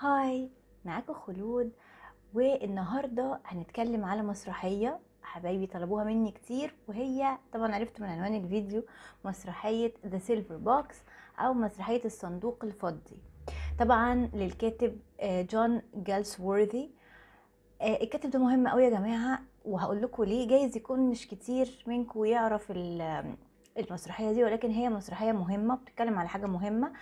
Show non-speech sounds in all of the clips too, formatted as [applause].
هاي معاكم خلود والنهارده هنتكلم على مسرحيه حبايبي طلبوها مني كتير وهي طبعا عرفت من عنوان الفيديو مسرحيه ذا سيلفر بوكس او مسرحيه الصندوق الفضي طبعا للكاتب جون آه، جالسورثي آه، الكاتب ده مهم قوي يا جماعه وهقول لكم ليه جايز يكون مش كتير منكم يعرف المسرحيه دي ولكن هي مسرحيه مهمه بتتكلم على حاجه مهمه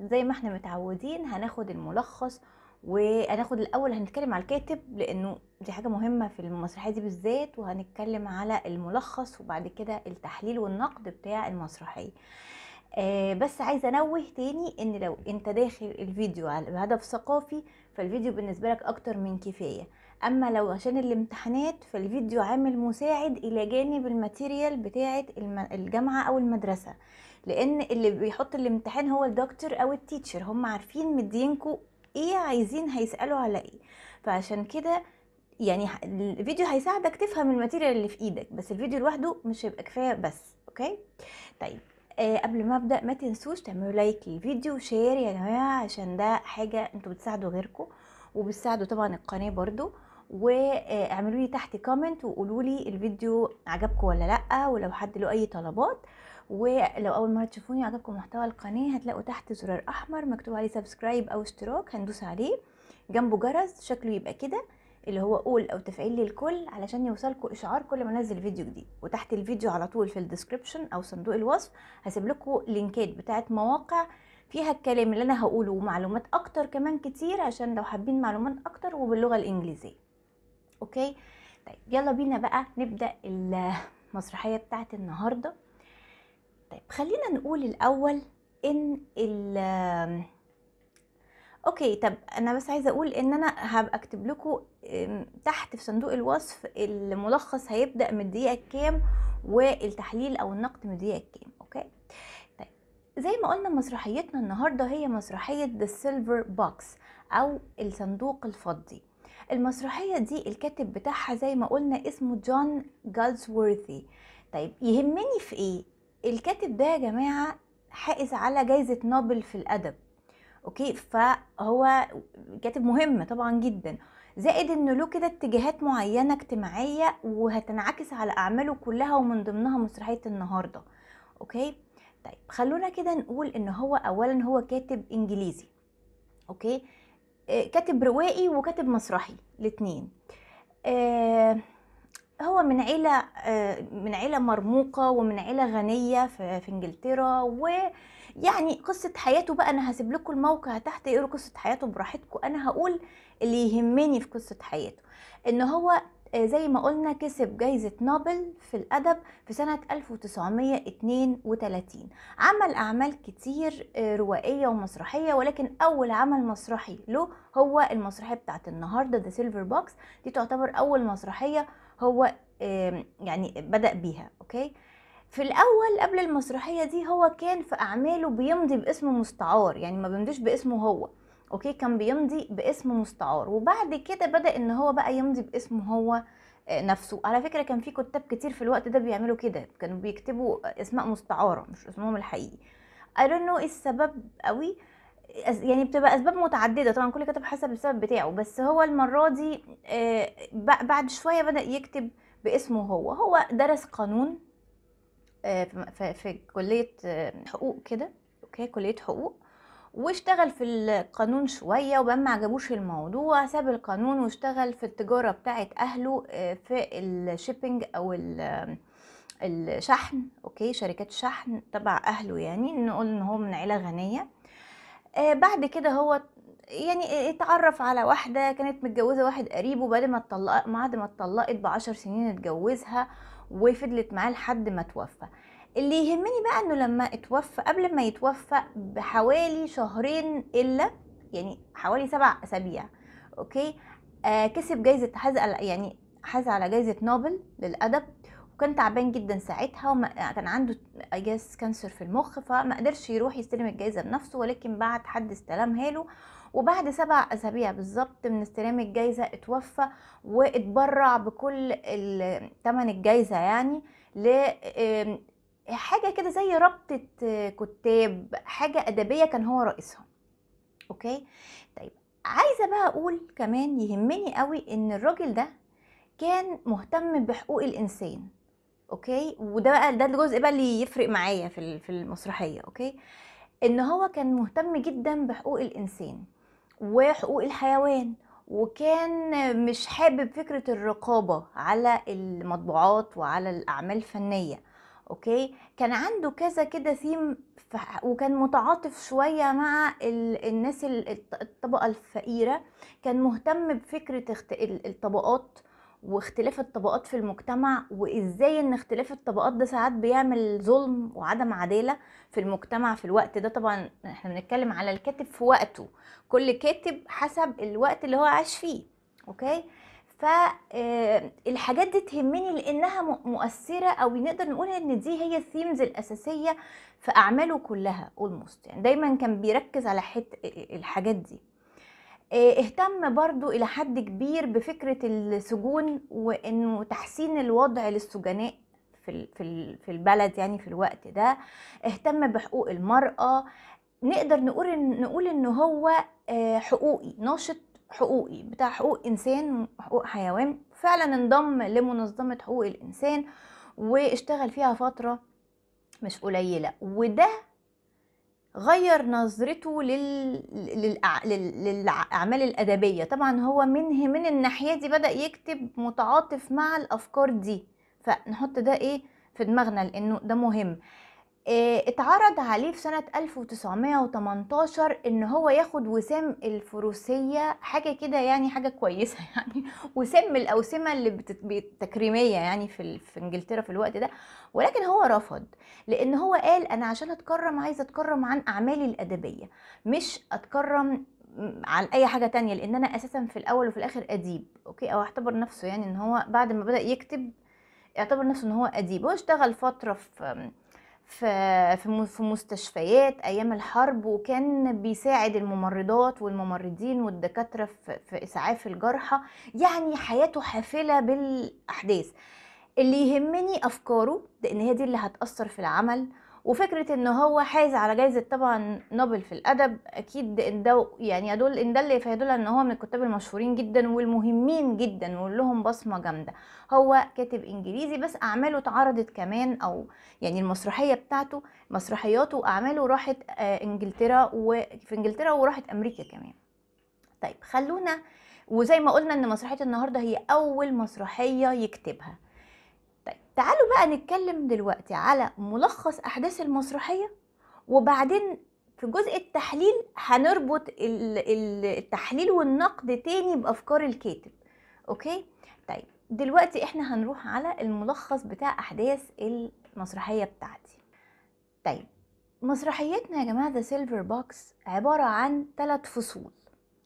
زي ما احنا متعودين هناخد الملخص وهناخد الاول هنتكلم على الكاتب لانه دي حاجه مهمه في المسرحيه دي بالذات وهنتكلم على الملخص وبعد كده التحليل والنقد بتاع المسرحيه آه بس عايزه انوه تاني ان لو انت داخل الفيديو على بهدف ثقافي فالفيديو بالنسبه لك اكتر من كفايه اما لو عشان الامتحانات فالفيديو عامل مساعد الى جانب الماتيريال بتاعه الجامعه او المدرسه لان اللي بيحط الامتحان هو الدكتور او التيتشر هم عارفين مدينكو ايه عايزين هيسالوا على ايه فعشان كده يعني الفيديو هيساعدك تفهم الماتيريال اللي في ايدك بس الفيديو لوحده مش هيبقى كفايه بس اوكي طيب آه قبل ما ابدا ما تنسوش تعملوا لايك للفيديو وشير يا جماعه عشان ده حاجه انتوا بتساعدوا غيركم وبتساعدوا طبعا القناه برضو واعملوا لي تحت كومنت وقولوا لي الفيديو عجبكم ولا لا ولو حد له اي طلبات ولو اول مره تشوفوني عجبكم محتوى القناه هتلاقوا تحت زرار احمر مكتوب عليه سبسكرايب او اشتراك هندوس عليه جنبه جرس شكله يبقى كده اللي هو قول او تفعيل للكل علشان يوصلكوا اشعار كل ما انزل فيديو جديد وتحت الفيديو على طول في الديسكربشن او صندوق الوصف هسيب لكم لينكات بتاعه مواقع فيها الكلام اللي انا هقوله ومعلومات اكتر كمان كتير عشان لو حابين معلومات اكتر وباللغه الانجليزيه اوكي طيب يلا بينا بقى نبدا المسرحيه بتاعت النهارده طيب خلينا نقول الاول ان ال اوكي طب انا بس عايزه اقول ان انا هبقى اكتب لكم تحت في صندوق الوصف الملخص هيبدا من الدقيقه كام والتحليل او النقد من الدقيقه كام اوكي طيب زي ما قلنا مسرحيتنا النهارده هي مسرحيه ذا سيلفر بوكس او الصندوق الفضي المسرحية دي الكاتب بتاعها زي ما قلنا اسمه جون جالزورثي طيب يهمني في ايه الكاتب ده يا جماعة حائز على جايزة نوبل في الأدب اوكي فهو كاتب مهم طبعا جدا زائد انه له كده اتجاهات معينه اجتماعيه وهتنعكس على اعماله كلها ومن ضمنها مسرحيه النهارده اوكي طيب خلونا كده نقول ان هو اولا هو كاتب انجليزي اوكي كاتب روائي وكاتب مسرحي الاثنين آه، هو من عيلة آه، من عيلة مرموقة ومن عيلة غنية في انجلترا ويعني قصة حياته بقى انا هسيب لكم الموقع تحت يقولوا قصة حياته براحتكم انا هقول اللي يهمني في قصة حياته ان هو آه، زي ما قلنا كسب جايزة نوبل في الأدب في سنة 1932 عمل أعمال كتير آه، روائية ومسرحية ولكن أول عمل مسرحي له هو المسرحية بتاعت النهاردة ذا سيلفر بوكس دي تعتبر أول مسرحية هو يعني بدأ بيها أوكي في الأول قبل المسرحية دي هو كان في أعماله بيمضي باسم مستعار يعني ما بيمضيش باسمه هو اوكي كان بيمضي باسم مستعار وبعد كده بدا ان هو بقى يمضي باسمه هو آه، نفسه على فكره كان في كتاب كتير في الوقت ده بيعملوا كده كانوا بيكتبوا اسماء مستعاره مش اسمهم الحقيقي I don't إيه السبب قوي يعني بتبقى اسباب متعدده طبعا كل كاتب حسب السبب بتاعه بس هو المره دي آه، بعد شويه بدا يكتب باسمه هو هو درس قانون آه، في كليه حقوق كده اوكي كليه حقوق واشتغل في القانون شوية وبما عجبوش الموضوع ساب القانون واشتغل في التجارة بتاعت أهله آه، في الشيبنج أو الشحن أوكي شركات شحن تبع أهله يعني نقول إن هو من عيلة غنية آه، بعد كده هو يعني آه، اتعرف على واحدة كانت متجوزة واحد قريبه بعد ما اتطلقت بعد ما اتطلقت بعشر سنين اتجوزها وفضلت معاه لحد ما توفى اللي يهمني بقى انه لما اتوفى قبل ما يتوفى بحوالي شهرين الا يعني حوالي سبع اسابيع اوكي آه كسب جايزه حاز يعني حاز على جايزه نوبل للادب وكان تعبان جدا ساعتها وما آه، كان عنده اجاز كانسر في المخ فما قدرش يروح يستلم الجايزه بنفسه ولكن بعد حد استلمها له وبعد سبع اسابيع بالظبط من استلام الجايزه اتوفى واتبرع بكل ثمن الجايزه يعني ل حاجه كده زي رابطه كتاب حاجه ادبيه كان هو رئيسها اوكي طيب عايزه بقى اقول كمان يهمني قوي ان الراجل ده كان مهتم بحقوق الانسان اوكي وده بقى ده الجزء بقى اللي يفرق معايا في في المسرحيه اوكي ان هو كان مهتم جدا بحقوق الانسان وحقوق الحيوان وكان مش حابب فكره الرقابه على المطبوعات وعلى الاعمال الفنيه اوكي كان عنده كذا كده ثيم وكان متعاطف شويه مع الناس الطبقه الفقيره كان مهتم بفكره الطبقات واختلاف الطبقات في المجتمع وازاي ان اختلاف الطبقات ده ساعات بيعمل ظلم وعدم عداله في المجتمع في الوقت ده طبعا احنا بنتكلم على الكاتب في وقته كل كاتب حسب الوقت اللي هو عاش فيه اوكي فالحاجات آه، دي تهمني لانها مؤثره او نقدر نقول ان دي هي الثيمز الاساسيه في اعماله كلها اولموست يعني دايما كان بيركز على حت آه، آه، الحاجات دي اهتم برضو الى حد كبير بفكره السجون وانه تحسين الوضع للسجناء في في البلد يعني في الوقت ده اهتم بحقوق المراه نقدر نقول نقول ان هو حقوقي ناشط حقوقي بتاع حقوق انسان وحقوق حيوان فعلا انضم لمنظمه حقوق الانسان واشتغل فيها فتره مش قليله وده غير نظرته لل... لل... للاعمال الادبيه طبعا هو من من الناحيه دي بدا يكتب متعاطف مع الافكار دي فنحط ده ايه في دماغنا لانه ده مهم آه، اتعرض عليه في سنة 1918 ان هو ياخد وسام الفروسية حاجة كده يعني حاجة كويسة [laughs] يعني وسام الاوسمة اللي بتكريمية يعني في, في انجلترا في الوقت ده ولكن هو رفض لان هو قال انا عشان اتكرم عايز اتكرم عن اعمالي الادبية مش اتكرم عن اي حاجه تانية لان انا اساسا في الاول وفي الاخر اديب اوكي او اعتبر نفسه يعني ان هو بعد ما بدا يكتب اعتبر نفسه ان هو اديب هو اشتغل فتره في في في مستشفيات ايام الحرب وكان بيساعد الممرضات والممرضين والدكاتره في اسعاف الجرحى يعني حياته حافله بالاحداث اللي يهمني افكاره لان هي دي اللي هتاثر في العمل وفكره ان هو حاز على جائزه طبعا نوبل في الادب اكيد ده يعني يدل ان ده اللي فيدل ان هو من الكتاب المشهورين جدا والمهمين جدا ولهم بصمه جامده هو كاتب انجليزي بس اعماله اتعرضت كمان او يعني المسرحيه بتاعته مسرحياته واعماله راحت آه، انجلترا وفي انجلترا وراحت امريكا كمان طيب خلونا وزي ما قلنا ان مسرحيه النهارده هي اول مسرحيه يكتبها تعالوا بقى نتكلم دلوقتي على ملخص أحداث المسرحية وبعدين في جزء التحليل هنربط التحليل والنقد تاني بأفكار الكاتب أوكي؟ طيب دلوقتي احنا هنروح على الملخص بتاع أحداث المسرحية بتاعتي طيب مسرحيتنا يا جماعة ذا سيلفر بوكس عبارة عن ثلاث فصول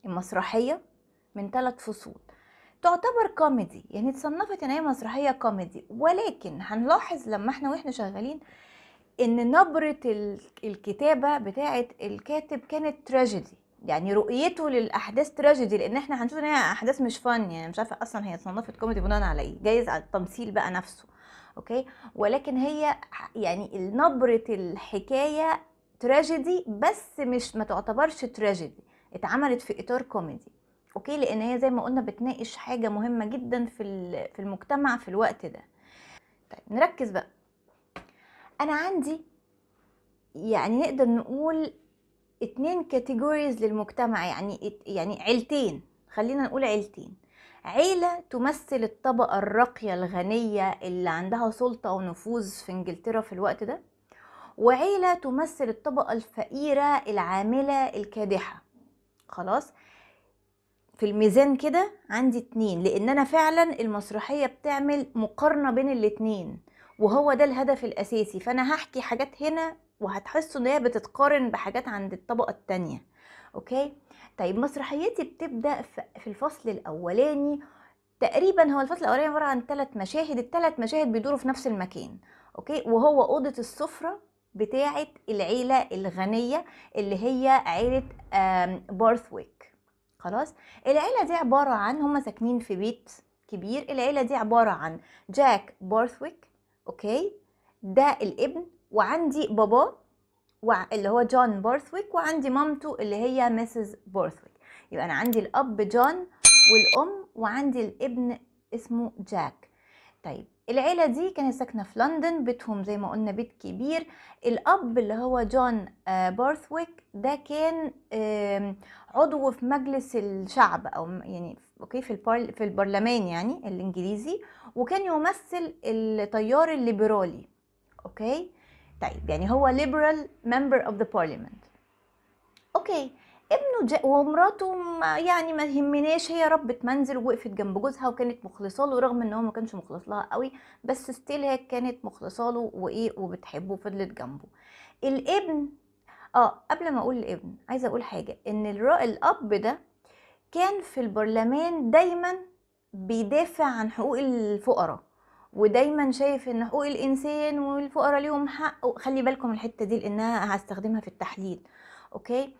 المسرحية من ثلاث فصول تعتبر كوميدي يعني اتصنفت ان هي مسرحيه كوميدي ولكن هنلاحظ لما احنا واحنا شغالين ان نبره الكتابه بتاعه الكاتب كانت تراجيدي يعني رؤيته للاحداث تراجيدي لان احنا هنشوف ان هي احداث مش فن يعني مش عارفه اصلا هي اتصنفت كوميدي بناء على ايه جايز على التمثيل بقى نفسه اوكي ولكن هي يعني نبره الحكايه تراجيدي بس مش ما تعتبرش تراجيدي اتعملت في اطار كوميدي اوكي لان هي زي ما قلنا بتناقش حاجه مهمه جدا في في المجتمع في الوقت ده طيب نركز بقى انا عندي يعني نقدر نقول اتنين كاتيجوريز للمجتمع يعني يعني عيلتين خلينا نقول عيلتين عيلة تمثل الطبقة الراقية الغنية اللي عندها سلطة ونفوذ في انجلترا في الوقت ده وعيلة تمثل الطبقة الفقيرة العاملة الكادحة خلاص في الميزان كده عندي اتنين لان انا فعلا المسرحية بتعمل مقارنة بين الاتنين وهو ده الهدف الاساسي فانا هحكي حاجات هنا وهتحسوا ان هي بتتقارن بحاجات عند الطبقة التانية اوكي طيب مسرحيتي بتبدأ في الفصل الاولاني تقريبا هو الفصل الاولاني عباره عن تلات مشاهد التلات مشاهد بيدوروا في نفس المكان اوكي وهو اوضه السفره بتاعه العيله الغنيه اللي هي عيله بارثويك خلاص العيله دي عباره عن هم ساكنين في بيت كبير العيله دي عباره عن جاك بورثويك اوكي ده الابن وعندي باباه اللي هو جون بورثويك وعندي مامته اللي هي مسز بورثويك يبقى انا عندي الاب جون والام وعندي الابن اسمه جاك طيب العيلة دي كانت ساكنة في لندن بيتهم زي ما قلنا بيت كبير الأب اللي هو جون بورثويك آه، ده كان عضو في مجلس الشعب او يعني اوكي في في البرلمان يعني الانجليزي وكان يمثل التيار الليبرالي اوكي طيب يعني هو ليبرال ممبر اوف ذا بارلمنت اوكي ابنه جاء ومراته ما يعني ما يهمناش هي ربة منزل ووقفت جنب جوزها وكانت مخلصه له رغم ان هو ما كانش مخلص لها قوي بس ستيل هي كانت مخلصه له وايه وبتحبه وفضلت جنبه الابن اه قبل ما اقول لابن عايزه اقول حاجه ان الاب ده كان في البرلمان دايما بيدافع عن حقوق الفقراء ودايما شايف ان حقوق الانسان والفقراء ليهم حق خلي بالكم الحته دي لانها هستخدمها في التحليل اوكي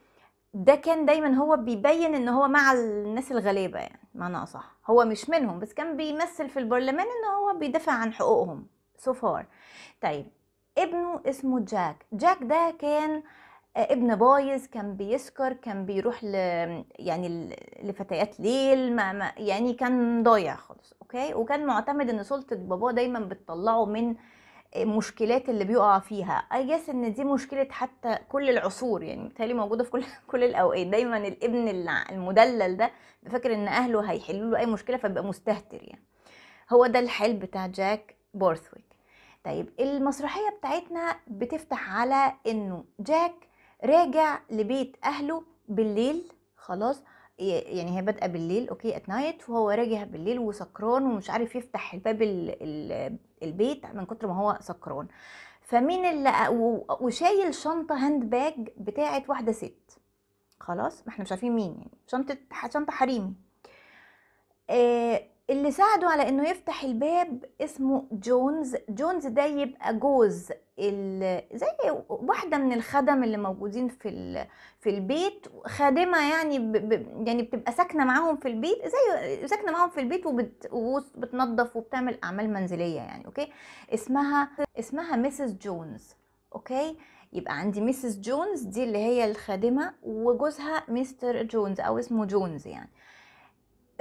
ده كان دايما هو بيبين ان هو مع الناس الغلابه يعني معنى اصح هو مش منهم بس كان بيمثل في البرلمان ان هو بيدافع عن حقوقهم سو so طيب ابنه اسمه جاك جاك ده كان ابن بايظ كان بيسكر كان بيروح ل يعني لفتيات ليل ما ما يعني كان ضايع خالص اوكي وكان معتمد ان سلطه باباه دايما بتطلعه من المشكلات اللي بيقع فيها اي جاس ان دي مشكله حتى كل العصور يعني بالتالي موجوده في كل [laughs] كل الاوقات دايما الابن المدلل ده بفكر ان اهله هيحلوا له اي مشكله فبيبقى مستهتر يعني هو ده الحل بتاع جاك بورثويك طيب المسرحيه بتاعتنا بتفتح على انه جاك راجع لبيت اهله بالليل خلاص يعني هي بادئه بالليل اوكي ات نايت وهو راجع بالليل وسكران ومش عارف يفتح الباب البيت من كتر ما هو سكران فمين اللي وشايل شنطه هاند باج بتاعه واحده ست خلاص ما احنا مش عارفين مين يعني شنطه شنطه حريمي آه اللي ساعده على انه يفتح الباب اسمه جونز جونز ده يبقى جوز زي واحده من الخدم اللي موجودين في في البيت خادمه يعني يعني بتبقى ساكنه معاهم في البيت زي ساكنه معاهم في البيت وبتنظف وبتعمل اعمال منزليه يعني اوكي اسمها اسمها ميسز جونز اوكي يبقى عندي ميسز جونز دي اللي هي الخادمه وجوزها مستر جونز او اسمه جونز يعني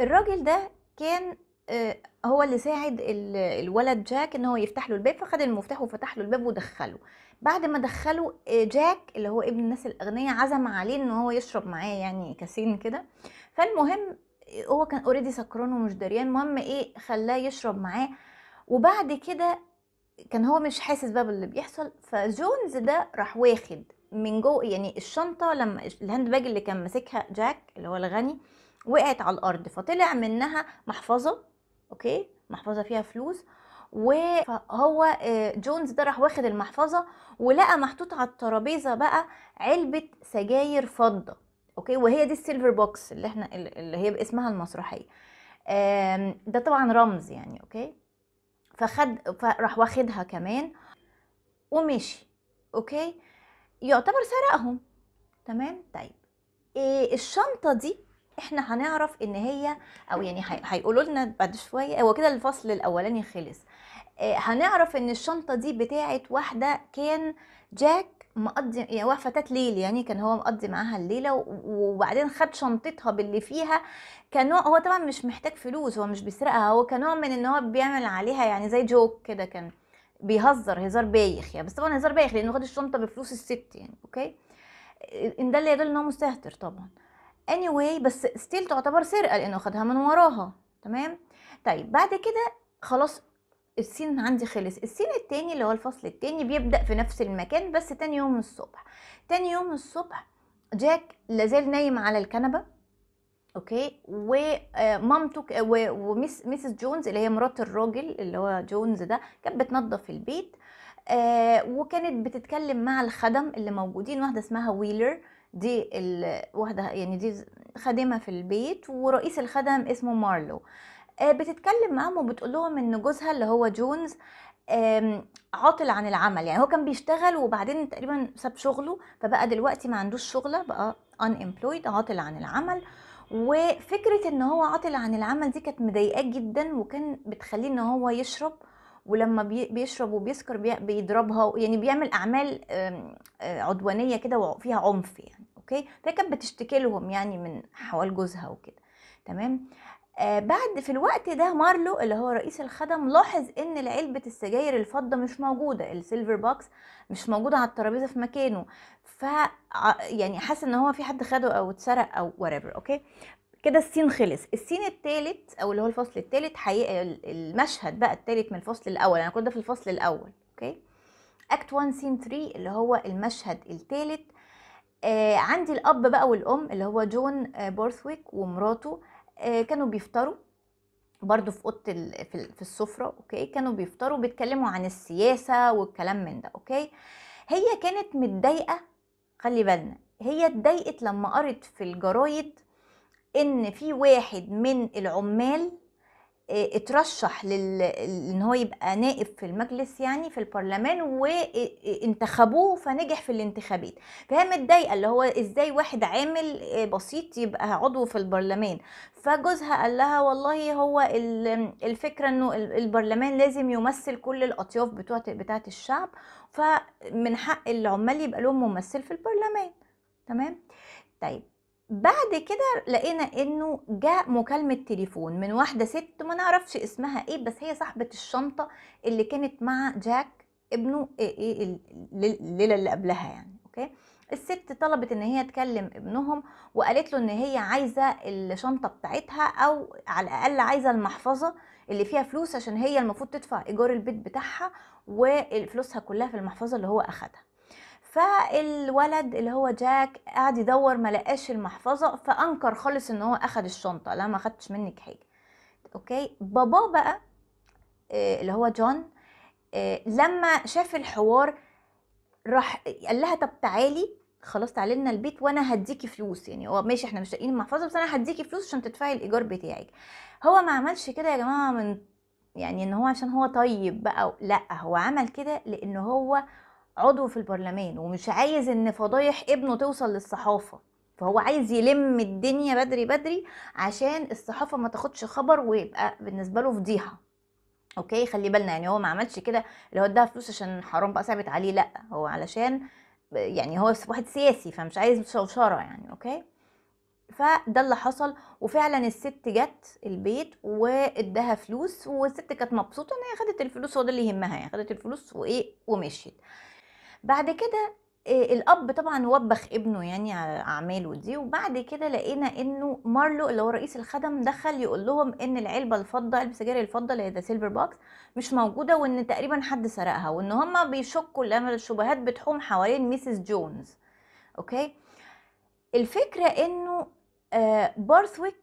الراجل ده كان آه، هو اللي ساعد الولد جاك ان هو يفتح له الباب فخد المفتاح وفتح له الباب ودخله بعد ما دخله آه، جاك اللي هو ابن الناس الاغنياء عزم عليه ان هو يشرب معاه يعني كاسين كده فالمهم آه، هو كان اوريدي سكران ومش دريان المهم ايه خلاه يشرب معاه وبعد كده كان هو مش حاسس بقى باللي بيحصل فجونز ده راح واخد من جوه يعني الشنطه لما الهاند باج اللي كان ماسكها جاك اللي هو الغني وقعت على الارض فطلع منها محفظه اوكي محفظه فيها فلوس وهو آه، جونز ده راح واخد المحفظه ولقى محطوط على الترابيزه بقى علبه سجاير فضه اوكي وهي دي السيلفر بوكس اللي احنا اللي هي باسمها المسرحيه ده طبعا رمز يعني اوكي فخد فراح واخدها كمان ومشي اوكي يعتبر سرقهم تمام طيب إيه الشنطه دي احنا هنعرف ان هي او يعني هيقولوا لنا بعد شويه هو كده الفصل الاولاني خلص آه، هنعرف ان الشنطه دي بتاعه واحده كان جاك مقضي يعني فتاة ليل يعني كان هو مقضي معاها الليله وبعدين خد شنطتها باللي فيها كنوع هو طبعا مش محتاج فلوس هو مش بيسرقها هو كنوع من ان هو بيعمل عليها يعني زي جوك كده كان بيهزر هزار بايخ يعني بس طبعا هزار بايخ لانه خد الشنطه بفلوس الست يعني اوكي آه، ان ده اللي يدل ان هو مستهتر طبعا anyway بس ستيل تعتبر سرقه لانه خدها من وراها تمام طيب بعد كده خلاص السين عندي خلص السين التاني اللي هو الفصل التاني بيبدا في نفس المكان بس تاني يوم الصبح تاني يوم الصبح جاك لازال نايم على الكنبه اوكي ومامته آه، وميس جونز اللي هي مرات الراجل اللي هو جونز ده كانت بتنظف البيت آه، وكانت بتتكلم مع الخدم اللي موجودين واحده اسمها ويلر دي الواحدة يعني دي خادمة في البيت ورئيس الخدم اسمه مارلو آه، بتتكلم معاهم وبتقول لهم ان جوزها اللي هو جونز عاطل عن العمل يعني هو كان بيشتغل وبعدين تقريبا ساب شغله فبقى دلوقتي ما عندوش شغله بقى ان امبلويد عاطل عن العمل وفكره ان هو عاطل عن العمل دي كانت مضايقاه جدا وكان بتخليه ان هو يشرب ولما بيشرب وبيسكر بيضربها يعني بيعمل اعمال آه، عدوانيه كده وفيها عنف يعني اوكي فهي كانت بتشتكي لهم يعني من حوال جوزها وكده تمام آه بعد في الوقت ده مارلو اللي هو رئيس الخدم لاحظ ان علبة السجاير الفضة مش موجودة السيلفر بوكس مش موجودة على الترابيزة في مكانه ف يعني حس ان هو في حد خده او اتسرق او whatever اوكي كده السين خلص السين الثالث او اللي هو الفصل الثالث حقيقة المشهد بقى الثالث من الفصل الاول انا كنت ده في الفصل الاول اوكي اكت 1 سين 3 اللي هو المشهد الثالث آه عندي الاب بقى والام اللي هو جون آه بورثويك ومراته آه كانوا بيفطروا برضو في اوضه في السفره اوكي كانوا بيفطروا بيتكلموا عن السياسه والكلام من ده اوكي هي كانت متضايقه خلي بالنا هي اتضايقت لما قرت في الجرايد ان في واحد من العمال آه، اترشح ان هو يبقى نائب في المجلس يعني في البرلمان وانتخبوه آه، آه، فنجح في الانتخابات فهي متضايقه اللي هو ازاي واحد عامل بسيط يبقى عضو في البرلمان فجوزها قال لها والله هو الفكره انه البرلمان لازم يمثل كل الاطياف بتوع بتاعه الشعب فمن حق العمال يبقى لهم ممثل في البرلمان تمام طيب بعد كده لقينا انه جاء مكالمة تليفون من واحدة ست ما نعرفش اسمها ايه بس هي صاحبة الشنطة اللي كانت مع جاك ابنه ايه ايه الليلة اللي قبلها يعني اوكي الست طلبت ان هي تكلم ابنهم وقالت له ان هي عايزة الشنطة بتاعتها او على الاقل عايزة المحفظة اللي فيها فلوس عشان هي المفروض تدفع ايجار البيت بتاعها وفلوسها كلها في المحفظة اللي هو اخدها فالولد اللي هو جاك قعد يدور ما لقاش المحفظه فانكر خالص ان هو اخد الشنطه لا ما خدتش منك حاجه اوكي باباه بقى آه، اللي هو جون آه، لما شاف الحوار راح قال لها طب تعالي خلاص تعالي لنا البيت وانا هديكي فلوس يعني هو ماشي احنا مش لاقيين المحفظه بس انا هديكي فلوس عشان تدفعي الايجار بتاعك هو ما عملش كده يا جماعه من يعني ان هو عشان هو طيب بقى لا هو عمل كده لان هو عضو في البرلمان ومش عايز ان فضايح ابنه توصل للصحافه فهو عايز يلم الدنيا بدري بدري عشان الصحافه ما تاخدش خبر ويبقى بالنسبه له فضيحه اوكي خلي بالنا يعني هو ما عملش كده اللي هو اداها فلوس عشان حرام بقى ثابت عليه لا هو علشان يعني هو واحد سياسي فمش عايز شوشره يعني اوكي فده اللي حصل وفعلا الست جت البيت واداها فلوس والست كانت مبسوطه ان هي خدت الفلوس وده اللي يهمها يعني خدت الفلوس وايه ومشيت بعد كده آه، الاب طبعا وبخ ابنه يعني على اعماله دي وبعد كده لقينا انه مارلو اللي هو رئيس الخدم دخل يقول لهم ان العلبه الفضه علبه سجاير الفضه اللي هي ذا سيلفر بوكس مش موجوده وان تقريبا حد سرقها وان هم بيشكوا لما الشبهات بتحوم حوالين ميسيس جونز اوكي الفكره انه آه، بارثويك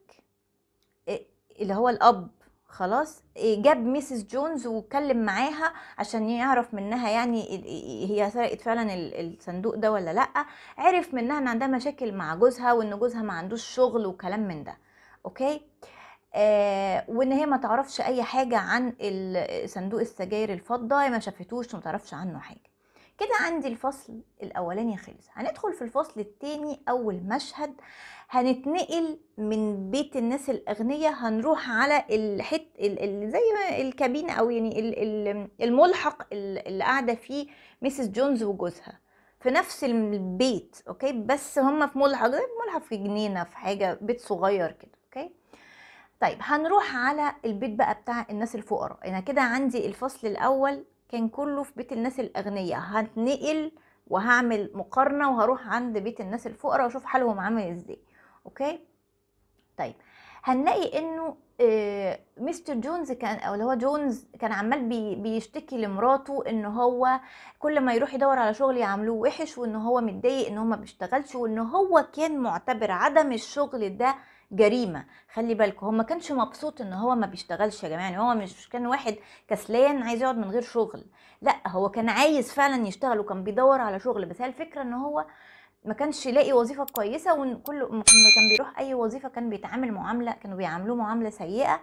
آه، اللي هو الاب خلاص إيه، جاب ميسيس جونز واتكلم معاها عشان يعرف منها يعني إيه، إيه، هي سرقت فعلا الصندوق ده ولا لا عرف منها ان عندها مشاكل مع جوزها وان جوزها ما عندوش شغل وكلام من ده اوكي آه وان هي ما تعرفش اي حاجه عن صندوق السجاير الفضه ما شافتوش وما تعرفش عنه حاجه كده عندي الفصل الاولاني خلص هندخل في الفصل التاني اول مشهد هنتنقل من بيت الناس الاغنياء هنروح على الحت ال... زي ما الكابينه او يعني ال... الملحق اللي قاعده فيه ميسيس جونز وجوزها في نفس البيت اوكي بس هم في ملحق ملحق في جنينه في حاجه بيت صغير كده اوكي طيب هنروح على البيت بقى بتاع الناس الفقراء انا كده عندي الفصل الاول كان كله في بيت الناس الاغنياء هتنقل وهعمل مقارنه وهروح عند بيت الناس الفقراء واشوف حالهم عامل ازاي اوكي طيب هنلاقي انه آه، مستر جونز كان او اللي هو جونز كان عمال بي بيشتكي لمراته ان هو كل ما يروح يدور على شغل يعملوه وحش وان هو متضايق ان هو ما بيشتغلش وان هو كان معتبر عدم الشغل ده جريمه خلي بالكم هو ما كانش مبسوط ان هو ما بيشتغلش يا جماعه يعني هو مش كان واحد كسلان عايز يقعد من غير شغل لا هو كان عايز فعلا يشتغل وكان بيدور على شغل بس هي الفكره ان هو ما كانش يلاقي وظيفه كويسه وكل كان بيروح اي وظيفه كان بيتعامل معامله كانوا بيعاملوه معامله سيئه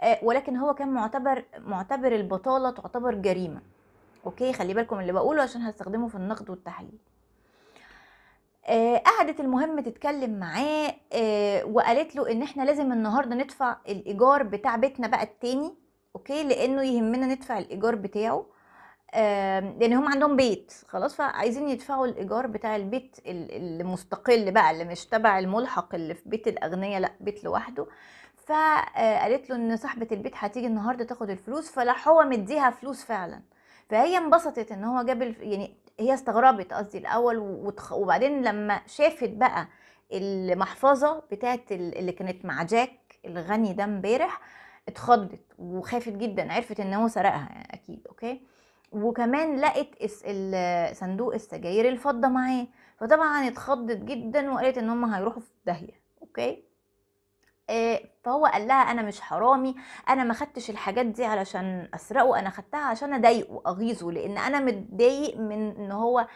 آه، ولكن هو كان معتبر معتبر البطاله تعتبر جريمه اوكي خلي بالكم اللي بقوله عشان هستخدمه في النقد والتحليل قعدت المهم تتكلم معاه آه، وقالت له ان احنا لازم النهارده ندفع الايجار بتاع بيتنا بقى التاني اوكي لانه يهمنا ندفع الايجار بتاعه لان هم عندهم بيت خلاص فعايزين يدفعوا الايجار بتاع البيت المستقل بقى اللي مش تبع الملحق اللي في بيت الاغنياء لا بيت لوحده فقالت آه، له ان صاحبه البيت هتيجي النهارده تاخد الفلوس فلا هو مديها فلوس فعلا فهي انبسطت ان هو جاب يعني هي استغربت قصدي الاول وتخ... وبعدين لما شافت بقى المحفظه بتاعت اللي كانت مع جاك الغني ده امبارح اتخضت وخافت جدا عرفت ان هو سرقها يعني اكيد اوكي وكمان لقت صندوق السجاير الفضه معاه فطبعا اتخضت جدا وقالت ان هم هيروحوا في داهيه اوكي آه، فهو قال لها انا مش حرامي انا ما خدتش الحاجات دي علشان اسرقه انا خدتها عشان اضايقه اغيظه لان انا متضايق من ان هو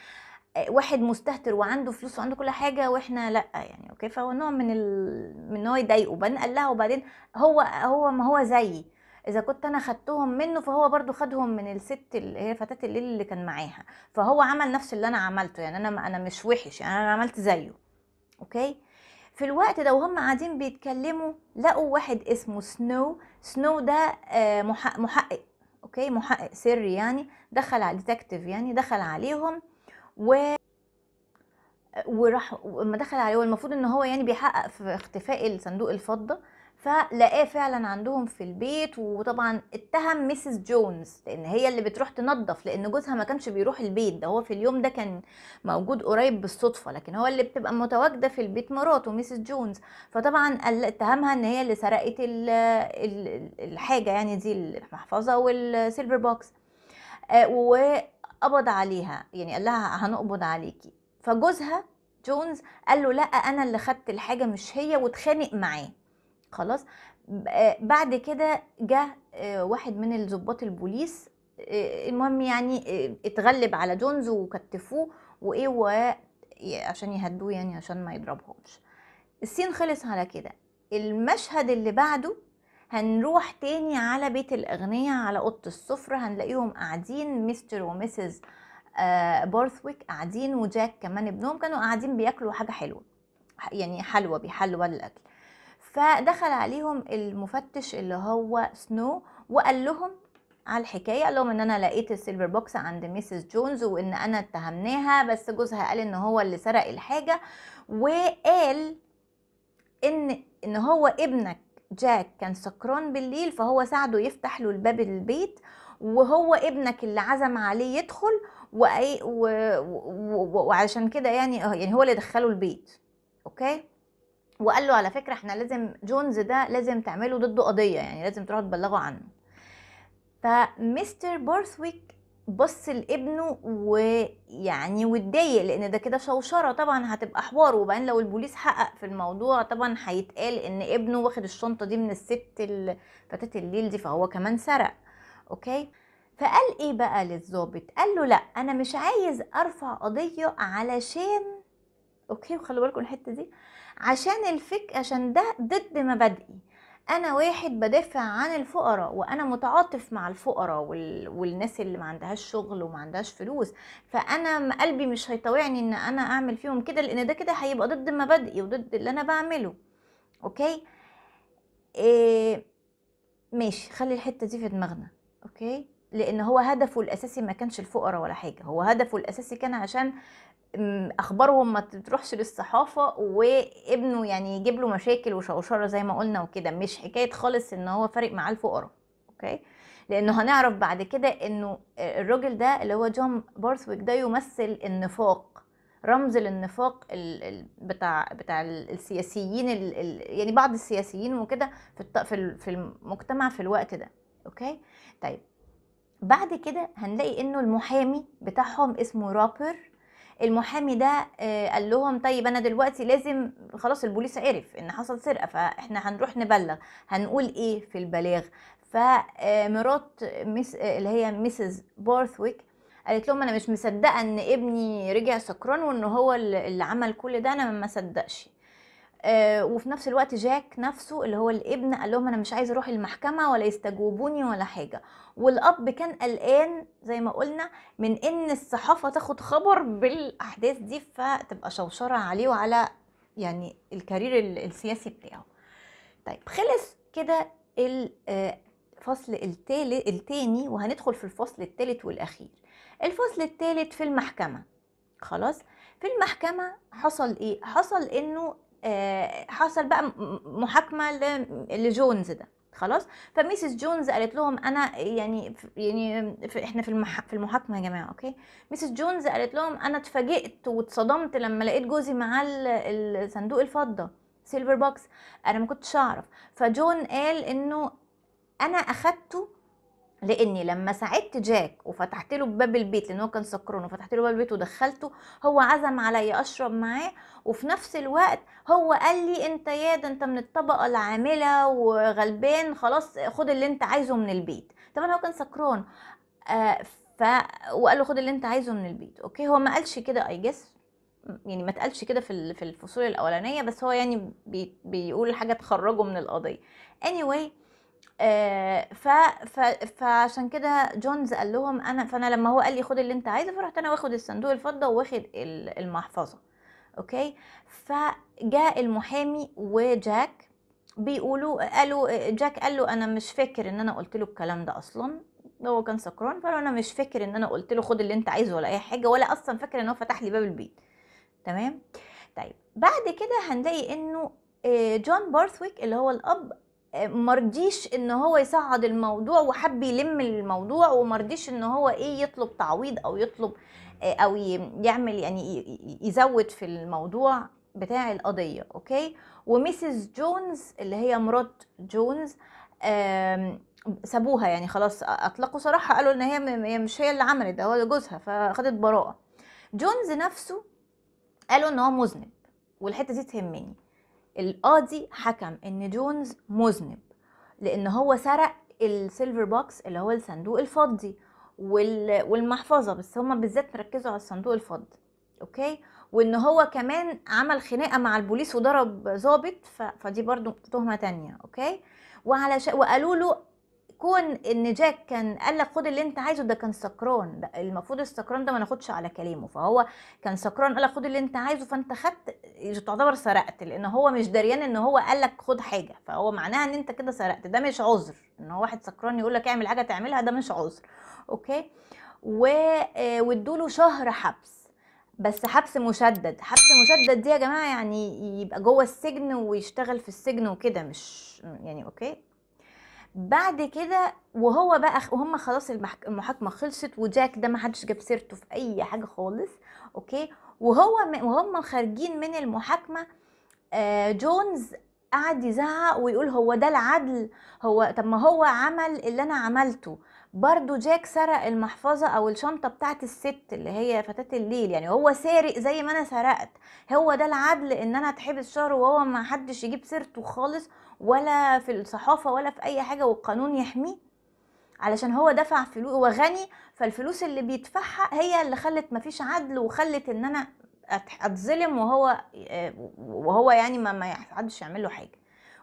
آه، واحد مستهتر وعنده فلوس وعنده كل حاجه واحنا لا يعني اوكي فهو نوع من ال... من ان هو يضايقه بعدين قال لها وبعدين هو هو ما هو زيي اذا كنت انا خدتهم منه فهو برضو خدهم من الست اللي هي فتاه الليل اللي كان معاها فهو عمل نفس اللي انا عملته يعني انا انا مش وحش يعني انا عملت زيه اوكي في الوقت ده وهم قاعدين بيتكلموا لقوا واحد اسمه سنو سنو ده آه، محقق, محقق. اوكي محقق سري يعني دخل على ديتكتيف يعني دخل عليهم و وراح لما دخل عليه المفروض ان هو يعني بيحقق في اختفاء الصندوق الفضه فلقاه فعلا عندهم في البيت وطبعا اتهم ميسيس جونز لان هي اللي بتروح تنظف لان جوزها ما كانش بيروح البيت ده هو في اليوم ده كان موجود قريب بالصدفه لكن هو اللي بتبقى متواجده في البيت مراته ميسيس جونز فطبعا اتهمها ان هي اللي سرقت الحاجه يعني دي المحفظه والسيلفر بوكس آه، وقبض عليها يعني قال لها هنقبض عليكي فجوزها جونز قال له لا انا اللي خدت الحاجه مش هي واتخانق معاه خلاص آه، بعد كده جه آه، واحد من الظباط البوليس آه، المهم يعني اتغلب على جونز وكتفوه وايه و عشان يهدوه يعني عشان ما يضربهمش السين خلص على كده المشهد اللي بعده هنروح تاني على بيت الأغنية على أوضة السفرة هنلاقيهم قاعدين مستر ومسز بورثويك بارثويك قاعدين وجاك كمان ابنهم كانوا قاعدين بياكلوا حاجة حلوة يعني حلوة بيحلوا الأكل فدخل عليهم المفتش اللي هو سنو وقال لهم على الحكايه قال لهم ان انا لقيت السيلفر بوكس عند ميسيس جونز وان انا اتهمناها بس جوزها قال ان هو اللي سرق الحاجه وقال ان ان هو ابنك جاك كان سكران بالليل فهو ساعده يفتح له الباب البيت وهو ابنك اللي عزم عليه يدخل وعشان كده يعني آه، يعني هو اللي دخله البيت اوكي وقال له على فكره احنا لازم جونز ده لازم تعملوا ضده قضيه يعني لازم تروحوا تبلغوا عنه فمستر بورثويك بص لابنه ويعني واتضايق لان ده كده شوشره طبعا هتبقى حوار وبعدين لو البوليس حقق في الموضوع طبعا هيتقال ان ابنه واخد الشنطه دي من الست فتاه الليل دي فهو كمان سرق اوكي فقال ايه بقى للظابط قال له لا انا مش عايز ارفع قضيه علشان اوكي وخلوا بالكم الحته دي عشان الفك عشان ده ضد مبادئي انا واحد بدافع عن الفقراء وانا متعاطف مع الفقراء وال... والناس اللي ما عندهاش شغل وما عندهاش فلوس فانا قلبي مش هيطوعني ان انا اعمل فيهم كده لان ده كده هيبقى ضد مبادئي وضد اللي انا بعمله اوكي إيه... ماشي خلي الحته دي في دماغنا اوكي لان هو هدفه الاساسي ما كانش الفقراء ولا حاجه هو هدفه الاساسي كان عشان اخبارهم ما تروحش للصحافه وابنه يعني يجيب له مشاكل وشوشره زي ما قلنا وكده مش حكايه خالص ان هو فارق معاه الفقراء اوكي لانه هنعرف بعد كده انه آه، الراجل ده اللي هو جون بارثويك ده يمثل النفاق رمز للنفاق بتاع بتاع السياسيين الـ الـ يعني بعض السياسيين وكده في في المجتمع في الوقت ده اوكي طيب بعد كده هنلاقي انه المحامي بتاعهم اسمه رابر المحامي ده آه، قال لهم طيب انا دلوقتي لازم خلاص البوليس عرف ان حصل سرقه فاحنا هنروح نبلغ هنقول ايه في البلاغ فمرات آه، مس آه، اللي هي ميسز بورثويك قالت لهم انا مش مصدقه ان ابني رجع سكران وان هو اللي عمل كل ده انا ما مصدقش آه، وفي نفس الوقت جاك نفسه اللي هو الابن قال لهم انا مش عايز اروح المحكمه ولا يستجوبوني ولا حاجه والاب كان قلقان زي ما قلنا من ان الصحافه تاخد خبر بالاحداث دي فتبقى شوشره عليه وعلى يعني الكارير السياسي بتاعه طيب خلص كده آه، الفصل الثالث الثاني وهندخل في الفصل الثالث والاخير الفصل الثالث في المحكمه خلاص في المحكمه حصل ايه حصل انه آه، حصل بقى محاكمه لجونز ده خلاص فميسيس جونز قالت لهم انا يعني يعني في احنا في في المحاكمه يا جماعه اوكي ميسيس جونز قالت لهم انا اتفاجئت واتصدمت لما لقيت جوزي معاه الصندوق الفضه سيلفر بوكس انا ما كنتش اعرف فجون قال انه انا اخدته لاني لما ساعدت جاك وفتحت له باب البيت لان هو كان سكران وفتحت له باب البيت ودخلته هو عزم عليا اشرب معاه وفي نفس الوقت هو قال لي انت يا ده انت من الطبقه العامله وغلبان خلاص خد اللي انت عايزه من البيت طبعا هو كان سكران آه ف وقال له خد اللي انت عايزه من البيت اوكي هو ما قالش كده اي جس يعني ما اتقالش كده في في الفصول الاولانيه بس هو يعني بي... بيقول حاجه تخرجه من القضيه اني anyway آه، ف... ف... فعشان كده جونز قال لهم انا فانا لما هو قال لي خد اللي انت عايزه فرحت انا واخد الصندوق الفضه واخد المحفظه اوكي فجاء المحامي وجاك بيقولوا قالوا جاك قال له انا مش فاكر ان انا قلت له الكلام ده اصلا هو كان سكران فانا مش فاكر ان انا قلت له خد اللي انت عايزه ولا اي حاجه ولا اصلا فاكر ان هو فتح لي باب البيت تمام طيب بعد كده هنلاقي انه آه، جون بارثويك اللي هو الاب آه، مرضيش ان هو يصعد الموضوع وحب يلم الموضوع ومرضيش ان هو ايه يطلب تعويض او يطلب آه، او يعمل يعني يزود في الموضوع بتاع القضيه اوكي وميسيس جونز اللي هي مرات جونز سابوها يعني خلاص اطلقوا صراحه قالوا ان هي مش هي اللي عملت ده هو جوزها فخدت براءه جونز نفسه قالوا ان هو مذنب والحته دي تهمني القاضي حكم ان جونز مذنب لان هو سرق السيلفر بوكس اللي هو الصندوق الفضي والمحفظه بس هما بالذات ركزوا على الصندوق الفضي اوكي وان هو كمان عمل خناقه مع البوليس وضرب ظابط فدي برضو تهمه تانية اوكي وعلشان وقالوا له كون ان جاك كان قال لك خد اللي انت عايزه ده كان سكران ده المفروض السكران ده ما ناخدش على كلامه فهو كان سكران قال لك خد اللي انت عايزه فانت خدت تعتبر سرقت لان هو مش دريان ان هو قال لك خد حاجه فهو معناها ان انت كده سرقت ده مش عذر ان هو واحد سكران يقول لك اعمل حاجه تعملها ده مش عذر اوكي و... آه، وادوله شهر حبس بس حبس مشدد حبس مشدد دي يا جماعه يعني يبقى جوه السجن ويشتغل في السجن وكده مش يعني اوكي بعد كده وهو بقى وهم خلاص المحاكمه خلصت وجاك ده ما حدش جاب سيرته في اي حاجه خالص اوكي وهو وهم خارجين من المحاكمه آه، جونز قعد يزعق ويقول هو ده العدل هو طب ما هو عمل اللي انا عملته برضو جاك سرق المحفظة أو الشنطة بتاعت الست اللي هي فتاة الليل يعني هو سارق زي ما أنا سرقت هو ده العدل إن أنا أتحبس شهر وهو ما حدش يجيب سيرته خالص ولا في الصحافة ولا في أي حاجة والقانون يحميه علشان هو دفع فلوس هو غني فالفلوس اللي بيدفعها هي اللي خلت مفيش عدل وخلت ان انا اتظلم وهو آه، وهو يعني ما حدش يعمل له حاجه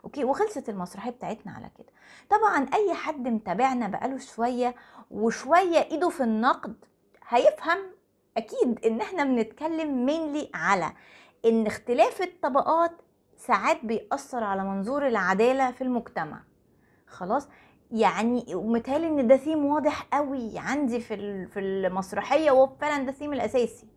اوكي وخلصت المسرحيه بتاعتنا على كده طبعا اي حد متابعنا بقاله شويه وشويه ايده في النقد هيفهم اكيد ان احنا بنتكلم مينلي على ان اختلاف الطبقات ساعات بيأثر على منظور العدالة في المجتمع خلاص يعني ومتهيألي ان ده ثيم واضح قوي عندي في في المسرحيه وفعلا ده ثيم الاساسي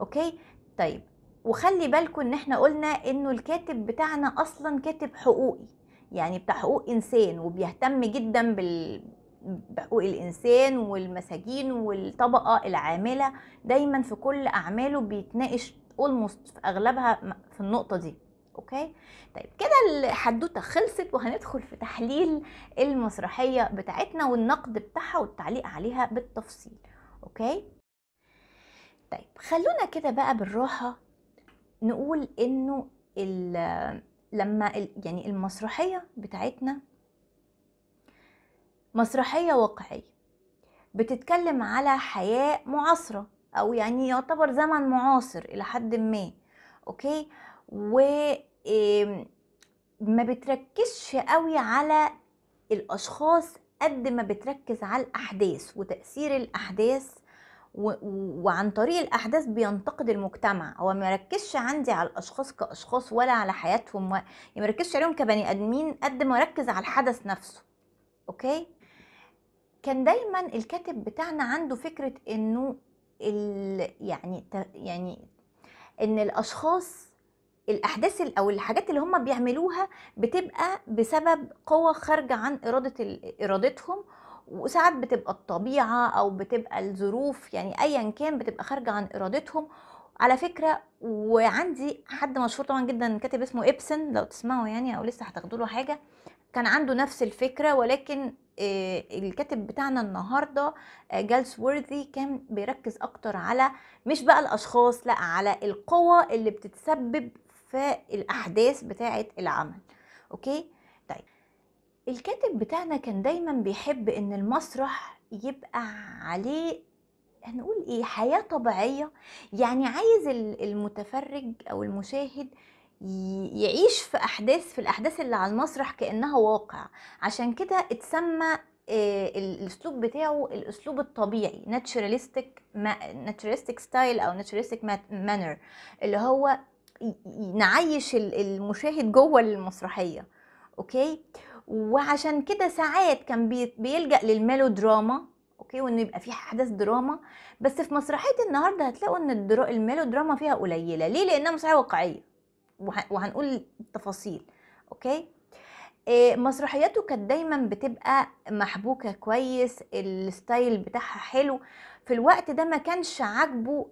اوكي طيب وخلي بالكم ان احنا قلنا انه الكاتب بتاعنا اصلا كاتب حقوقي يعني بتاع حقوق انسان وبيهتم جدا بال بحقوق الانسان والمساجين والطبقه العامله دايما في كل اعماله بيتناقش اولموست في اغلبها في النقطه دي اوكي طيب كده الحدوته خلصت وهندخل في تحليل المسرحيه بتاعتنا والنقد بتاعها والتعليق عليها بالتفصيل اوكي طيب خلونا كده بقى بالراحه نقول انه لما يعني المسرحيه بتاعتنا مسرحيه واقعيه بتتكلم على حياه معاصره او يعني يعتبر زمن معاصر الى حد ما اوكي و ما بتركزش قوي على الاشخاص قد ما بتركز على الاحداث وتاثير الاحداث وعن طريق الاحداث بينتقد المجتمع هو ما يركزش عندي على الاشخاص كاشخاص ولا على حياتهم و... يعني ما يركزش عليهم كبني ادمين قد ما ركز على الحدث نفسه اوكي كان دايما الكاتب بتاعنا عنده فكره انه ال... يعني يعني ان الاشخاص الاحداث او الحاجات اللي هم بيعملوها بتبقى بسبب قوه خارجه عن اراده ارادتهم وساعات بتبقى الطبيعة أو بتبقى الظروف يعني أيا كان بتبقى خارجة عن إرادتهم على فكرة وعندي حد مشهور طبعا جدا كاتب اسمه إبسن لو تسمعوا يعني أو لسه هتاخدوا له حاجة كان عنده نفس الفكرة ولكن آه، الكاتب بتاعنا النهاردة آه، جالس وورثي كان بيركز أكتر على مش بقى الأشخاص لأ على القوة اللي بتتسبب في الأحداث بتاعة العمل أوكي الكاتب بتاعنا كان دايما بيحب ان المسرح يبقى عليه هنقول ايه حياة طبيعية يعني عايز المتفرج او المشاهد يعيش في احداث في الاحداث اللي على المسرح كانها واقع عشان كده اتسمى آه، الاسلوب بتاعه الاسلوب الطبيعي ناتشراليستيك ناتشراليستيك ستايل او ناتشراليستيك مانر اللي هو نعيش المشاهد جوه المسرحيه اوكي وعشان كده ساعات كان بيلجا للميلو دراما اوكي وانه يبقى في احداث دراما بس في مسرحيه النهارده هتلاقوا ان الميلو دراما فيها قليله ليه لانها مسرحيه واقعيه وهنقول التفاصيل اوكي آه، مسرحياته كانت دايما بتبقى محبوكه كويس الستايل بتاعها حلو في الوقت ده ما كانش عاجبه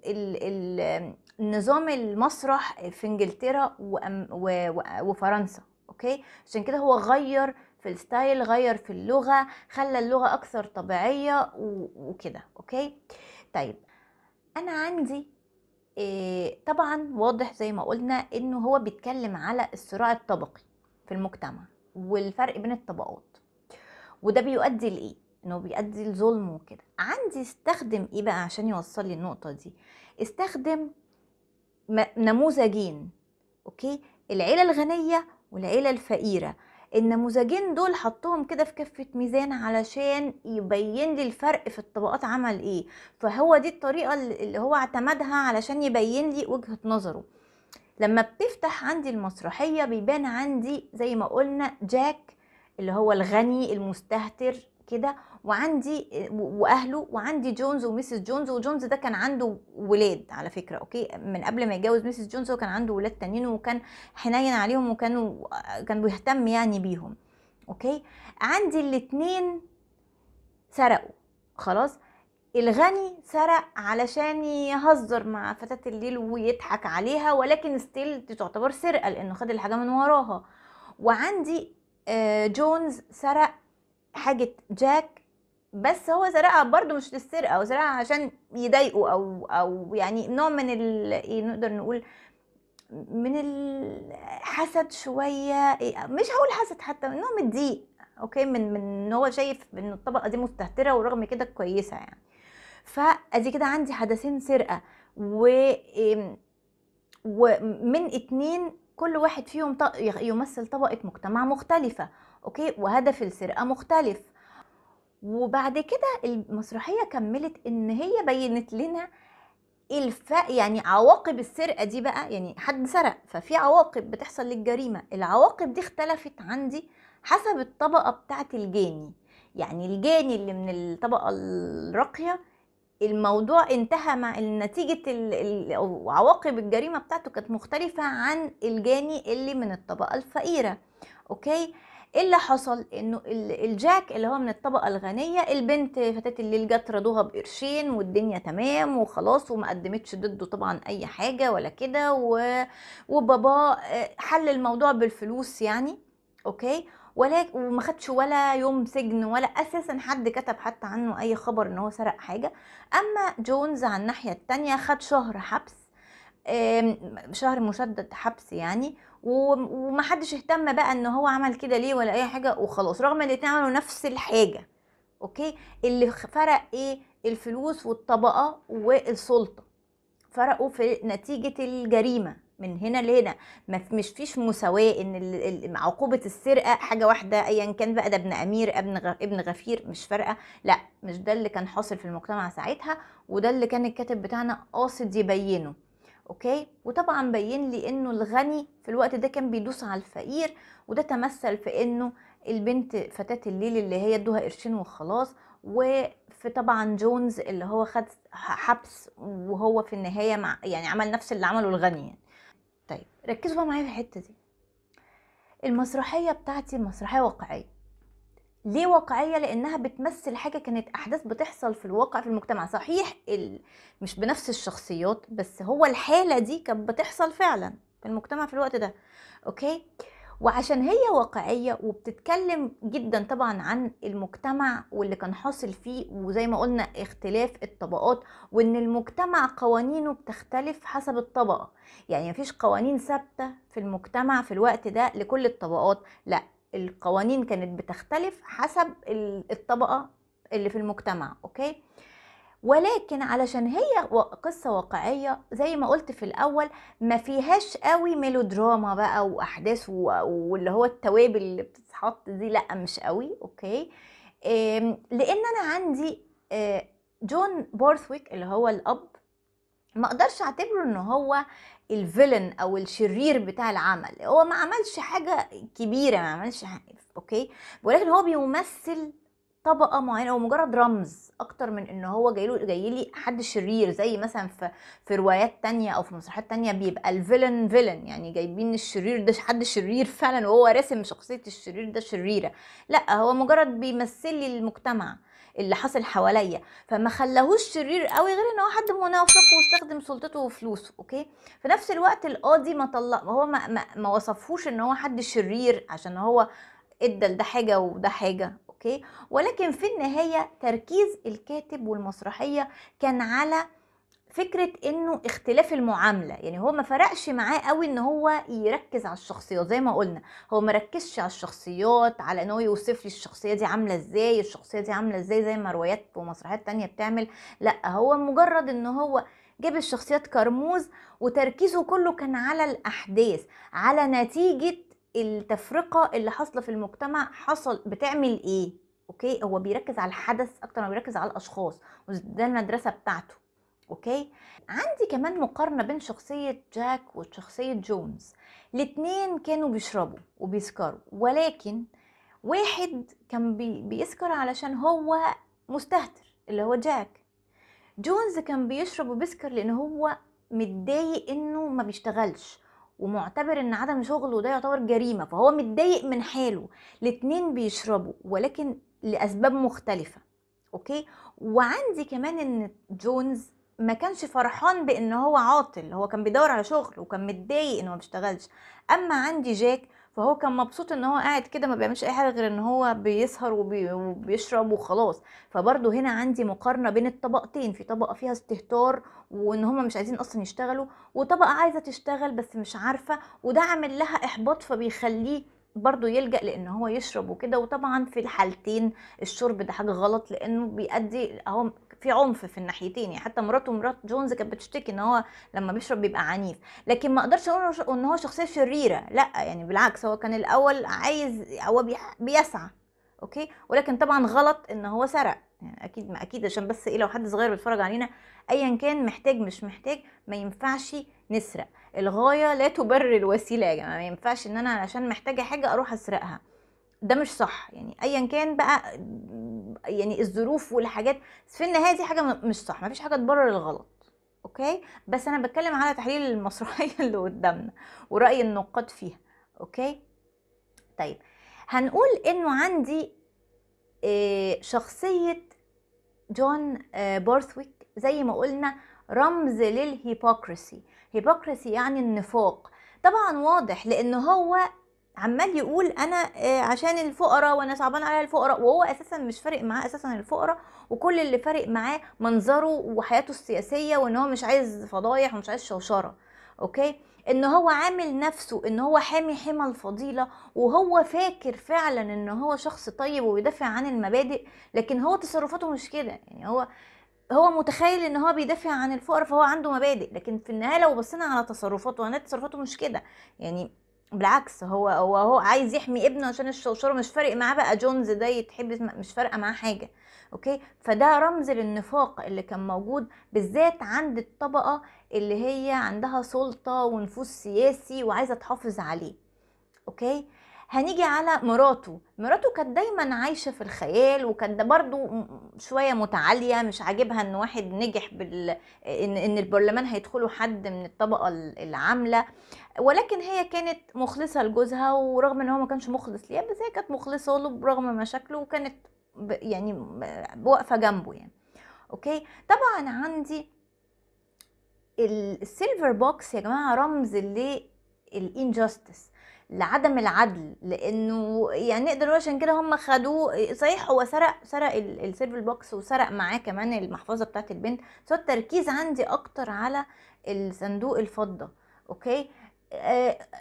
النظام المسرح في انجلترا و... وفرنسا اوكي عشان كده هو غير في الستايل غير في اللغه خلى اللغه اكثر طبيعيه وكده اوكي طيب انا عندي إيه طبعا واضح زي ما قلنا انه هو بيتكلم على الصراع الطبقي في المجتمع والفرق بين الطبقات وده بيؤدي لايه انه بيؤدي لظلم وكده عندي استخدم ايه بقى عشان يوصل لي النقطه دي استخدم نموذجين اوكي العيله الغنيه والعيلة الفقيرة النموذجين دول حطهم كده في كفة ميزان علشان يبين لي الفرق في الطبقات عمل ايه فهو دي الطريقة اللي هو اعتمدها علشان يبين لي وجهة نظره لما بتفتح عندي المسرحية بيبان عندي زي ما قلنا جاك اللي هو الغني المستهتر كده وعندي واهله وعندي جونز وميسيس جونز وجونز ده كان عنده ولاد على فكره اوكي من قبل ما يتجوز ميسيس جونز هو كان عنده ولاد تانيين وكان حنين عليهم وكانوا كان بيهتم يعني بيهم اوكي عندي الاتنين سرقوا خلاص الغني سرق علشان يهزر مع فتاة الليل ويضحك عليها ولكن ستيل تعتبر سرقة لأنه خد الحاجة من وراها وعندي آه، جونز سرق حاجة جاك بس هو سرقها برضه مش للسرقه هو سرقها عشان يضايقه او او يعني نوع من ال... إيه نقدر نقول من الحسد شويه إيه مش هقول حسد حتى نوع من الضيق اوكي من من ان هو شايف ان الطبقه دي مستهتره ورغم كده كويسه يعني فادي كده عندي حدثين سرقه و ومن اتنين كل واحد فيهم يمثل طبقه مجتمع مختلفه اوكي وهدف السرقه مختلف وبعد كده المسرحية كملت إن هي بينت لنا الف يعني عواقب السرقة دي بقى يعني حد سرق ففي عواقب بتحصل للجريمة العواقب دي اختلفت عندي حسب الطبقة بتاعة الجاني يعني الجاني اللي من الطبقة الراقية الموضوع انتهى مع نتيجة عواقب الجريمة بتاعته كانت مختلفة عن الجاني اللي من الطبقة الفقيرة اوكي ايه اللي حصل انه الجاك اللي هو من الطبقه الغنيه البنت فاتت الليل جت رضوها بقرشين والدنيا تمام وخلاص وما قدمتش ضده طبعا اي حاجه ولا كده وبابا آه، حل الموضوع بالفلوس يعني اوكي ولا وما خدش ولا يوم سجن ولا اساسا حد كتب حتى عنه اي خبر ان هو سرق حاجه اما جونز على الناحيه التانية خد شهر حبس شهر مشدد حبس يعني ومحدش اهتم بقى ان هو عمل كده ليه ولا اي حاجه وخلاص رغم ان الاتنين عملوا نفس الحاجه اوكي اللي فرق ايه الفلوس والطبقه والسلطه فرقوا في نتيجه الجريمه من هنا لهنا ما مش فيش مساواه ان عقوبه السرقه حاجه واحده ايا كان بقى ده ابن امير ابن ابن غفير مش فارقه لا مش ده اللي كان حاصل في المجتمع ساعتها وده اللي كان الكاتب بتاعنا قاصد يبينه اوكي وطبعا بين لي انه الغني في الوقت ده كان بيدوس على الفقير وده تمثل في انه البنت فتاة الليل اللي هي ادوها قرشين وخلاص وفي طبعا جونز اللي هو خد حبس وهو في النهايه مع يعني عمل نفس اللي عمله الغني يعني. طيب ركزوا بقى معايا في الحته دي المسرحيه بتاعتي مسرحيه واقعيه ليه واقعيه لانها بتمثل حاجه كانت احداث بتحصل في الواقع في المجتمع صحيح ال... مش بنفس الشخصيات بس هو الحاله دي كانت بتحصل فعلا في المجتمع في الوقت ده اوكي وعشان هي واقعيه وبتتكلم جدا طبعا عن المجتمع واللي كان حاصل فيه وزي ما قلنا اختلاف الطبقات وان المجتمع قوانينه بتختلف حسب الطبقه يعني مفيش قوانين ثابته في المجتمع في الوقت ده لكل الطبقات لا القوانين كانت بتختلف حسب الطبقه اللي في المجتمع اوكي ولكن علشان هي قصة واقعية زي ما قلت في الأول ما فيهاش قوي ميلودراما بقى وأحداث واللي هو التوابل اللي بتتحط دي لأ مش قوي أوكي لأن أنا عندي آه، جون بورثويك اللي هو الأب ما اقدرش اعتبره ان هو الفيلن او الشرير بتاع العمل هو ما عملش حاجه كبيره ما عملش حاجة. اوكي ولكن هو بيمثل طبقه معينه هو مجرد رمز اكتر من ان هو جاي له جاي لي حد شرير زي مثلا في في روايات تانية او في مسرحيات تانية بيبقى الفيلن فيلن يعني جايبين الشرير ده حد شرير فعلا وهو راسم شخصيه الشرير ده شريره لا هو مجرد بيمثل لي المجتمع اللي حصل حواليا فما خلاهوش شرير قوي غير ان هو حد منافق واستخدم سلطته وفلوسه اوكي في نفس الوقت القاضي ما طلع هو ما, ما, ما وصفهوش ان هو حد شرير عشان هو ادى لده حاجه وده حاجه اوكي ولكن في النهايه تركيز الكاتب والمسرحيه كان على فكره انه اختلاف المعامله يعني هو ما فرقش معاه قوي ان هو يركز على الشخصيات زي ما قلنا هو ما ركزش على الشخصيات على ان هو يوصف لي الشخصيه دي عامله ازاي الشخصيه دي عامله ازاي زي ما روايات ومسرحيات تانية بتعمل لا هو مجرد ان هو جاب الشخصيات كرموز وتركيزه كله كان على الاحداث على نتيجه التفرقه اللي حاصله في المجتمع حصل بتعمل ايه اوكي هو بيركز على الحدث اكتر ما بيركز على الاشخاص وده المدرسه بتاعته اوكي عندي كمان مقارنه بين شخصيه جاك وشخصيه جونز الاتنين كانوا بيشربوا وبيسكروا ولكن واحد كان بي بيسكر علشان هو مستهتر اللي هو جاك جونز كان بيشرب وبيسكر لان هو متضايق انه ما بيشتغلش ومعتبر ان عدم شغله ده يعتبر جريمه فهو متضايق من حاله الاتنين بيشربوا ولكن لاسباب مختلفه اوكي وعندي كمان ان جونز ما كانش فرحان بان هو عاطل هو كان بيدور على شغل وكان متضايق انه ما بيشتغلش اما عندي جاك فهو كان مبسوط ان هو قاعد كده ما بيعملش اي حاجه غير ان هو بيسهر وبيشرب وخلاص فبرضه هنا عندي مقارنه بين الطبقتين في طبقه فيها استهتار وان هم مش عايزين اصلا يشتغلوا وطبقه عايزه تشتغل بس مش عارفه وده عامل لها احباط فبيخليه برضه يلجأ لان هو يشرب وكده وطبعا في الحالتين الشرب ده حاجة غلط لانه بيؤدي اهو في عنف في الناحيتين يعني حتى مراته مرات جونز كانت بتشتكي ان هو لما بيشرب بيبقى عنيف لكن ما اقدرش اقول ان هو شخصيه شريره لا يعني بالعكس هو كان الاول عايز هو بيسعى اوكي ولكن طبعا غلط ان هو سرق يعني اكيد ما اكيد عشان بس ايه لو حد صغير بيتفرج علينا ايا كان محتاج مش محتاج ما ينفعش نسرق الغايه لا تبرر الوسيله يا جماعه ما ينفعش ان انا علشان محتاجه حاجه اروح اسرقها ده مش صح يعني ايا كان بقى يعني الظروف والحاجات في النهايه دي حاجه مش صح مفيش حاجه تبرر الغلط اوكي بس انا بتكلم على تحليل المسرحيه [laughs] اللي قدامنا وراي النقاد فيها اوكي طيب هنقول انه عندي آه، شخصيه جون آه، بورثويك زي ما قلنا رمز للهيبوكريسي هيبوكريسي يعني النفاق طبعا واضح لان هو عمال يقول انا آه، عشان الفقراء وانا صعبان على الفقراء وهو اساسا مش فارق معاه اساسا الفقراء وكل اللي فارق معاه منظره وحياته السياسيه وان هو مش عايز فضايح ومش عايز شوشره اوكي ان هو عامل نفسه ان هو حامي حمى الفضيله وهو فاكر فعلا ان هو شخص طيب وبيدافع عن المبادئ لكن هو تصرفاته مش كده يعني هو هو متخيل ان هو بيدافع عن الفقر فهو عنده مبادئ لكن في النهايه لو بصينا على تصرفاته هنلاقي تصرفاته مش كده يعني بالعكس هو هو هو عايز يحمي ابنه عشان الشوشره مش فارق معاه بقى جونز ده يتحبس مش فارقه معاه حاجه اوكي فده رمز للنفاق اللي كان موجود بالذات عند الطبقه اللي هي عندها سلطه ونفوذ سياسي وعايزه تحافظ عليه اوكي هنيجي على مراته مراته كانت دايما عايشه في الخيال وكانت برضو شويه متعاليه مش عاجبها ان واحد نجح بال ان ان البرلمان هيدخله حد من الطبقه العامله ولكن هي كانت مخلصه لجوزها ورغم ان هو ما كانش مخلص ليها بس هي كانت مخلصه له برغم مشاكله وكانت يعني واقفه جنبه يعني اوكي طبعا عندي السيلفر بوكس يا جماعه رمز للانجاستس لعدم العدل لانه يعني نقدر نقول عشان كده هم خدوه صحيح هو سرق سرق السيرفل بوكس وسرق معاه كمان المحفظه بتاعت البنت بس التركيز عندي اكتر على الصندوق الفضه اوكي